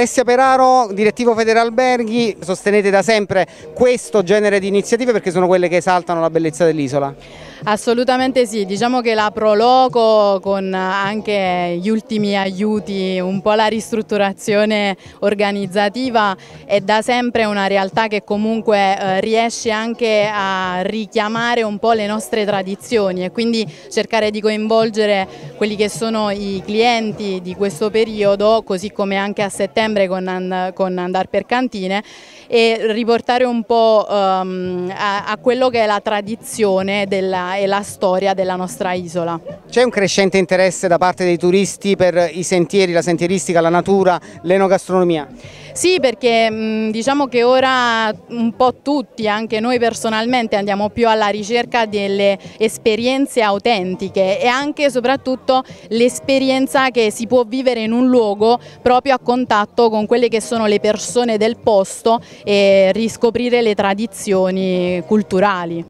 Alessia Peraro, direttivo Federalberghi, sostenete da sempre questo genere di iniziative perché sono quelle che esaltano la bellezza dell'isola? Assolutamente sì, diciamo che la Proloco con anche gli ultimi aiuti, un po' la ristrutturazione organizzativa è da sempre una realtà che comunque eh, riesce anche a richiamare un po' le nostre tradizioni e quindi cercare di coinvolgere quelli che sono i clienti di questo periodo, così come anche a settembre con, con Andar per Cantine e riportare un po' um, a, a, quello che è la tradizione della, e la storia della nostra isola. C'è un crescente interesse da parte dei turisti per i sentieri, la sentieristica, la natura, l'enogastronomia? Sì, perché mh, mm, diciamo che ora un po' tutti, anche noi personalmente, andiamo più alla ricerca delle esperienze autentiche e anche e soprattutto l'esperienza che si può vivere in un luogo proprio a contatto con quelle che sono le persone del posto e riscoprire le tradizioni culturali.